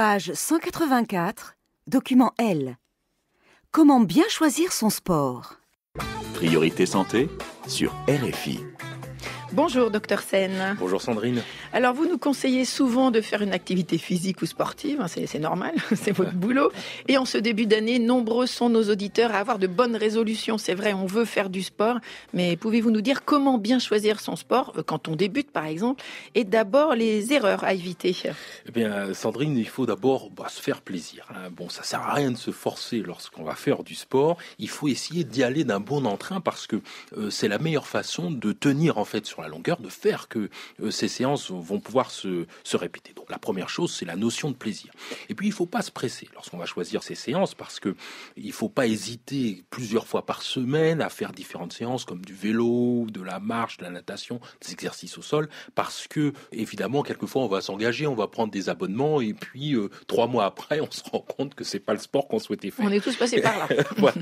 Page 184, document L. Comment bien choisir son sport Priorité santé sur RFI. Bonjour, docteur Sen. Bonjour, Sandrine. Alors, vous nous conseillez souvent de faire une activité physique ou sportive, hein, c'est normal, c'est votre boulot. Et en ce début d'année, nombreux sont nos auditeurs à avoir de bonnes résolutions. C'est vrai, on veut faire du sport, mais pouvez-vous nous dire comment bien choisir son sport euh, quand on débute, par exemple, et d'abord les erreurs à éviter Eh bien, Sandrine, il faut d'abord bah, se faire plaisir. Hein. Bon, ça sert à rien de se forcer lorsqu'on va faire du sport. Il faut essayer d'y aller d'un bon entrain parce que euh, c'est la meilleure façon de tenir en fait sur la longueur de faire que euh, ces séances vont pouvoir se, se répéter. Donc la première chose, c'est la notion de plaisir. Et puis il ne faut pas se presser lorsqu'on va choisir ces séances parce que il faut pas hésiter plusieurs fois par semaine à faire différentes séances comme du vélo, de la marche, de la natation, des exercices au sol parce que évidemment quelquefois on va s'engager, on va prendre des abonnements et puis euh, trois mois après on se rend compte que c'est pas le sport qu'on souhaitait faire. On est tous passés par là.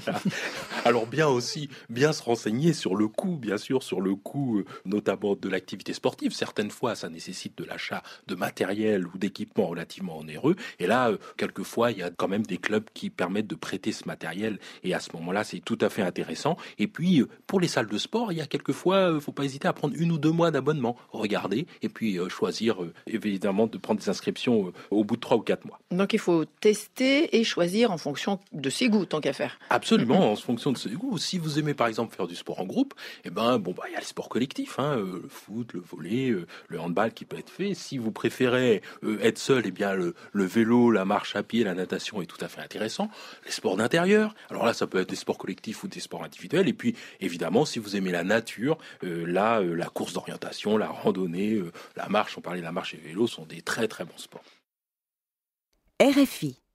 Alors bien aussi bien se renseigner sur le coût, bien sûr sur le coût euh, notamment d'abord de l'activité sportive. Certaines fois, ça nécessite de l'achat de matériel ou d'équipement relativement onéreux. Et là, euh, quelquefois, il y a quand même des clubs qui permettent de prêter ce matériel. Et à ce moment-là, c'est tout à fait intéressant. Et puis, euh, pour les salles de sport, il y a quelquefois, euh, faut pas hésiter à prendre une ou deux mois d'abonnement, regarder et puis choisir, évidemment, de prendre des inscriptions au bout de trois ou quatre mois. Donc, il faut tester et choisir en fonction de ses goûts, tant qu'à faire. Absolument, en fonction de ses goûts. Si vous aimez, par exemple, faire du sport en groupe, et eh ben, bon, bah, il y a les sports collectifs, hein, euh, le foot, le volley, euh, le handball qui peut être fait. Si vous préférez euh, être seul, eh bien le, vélo, la marche à pied, la natation est tout à fait intéressant. Les sports d'intérieur, alors là ça peut être des sports collectifs ou des sports individuels. Et puis évidemment, si vous aimez la nature, là la course d'orientation, la randonnée, la marche, on parlait de la marche et vélo, sont des très très bons sports. RFI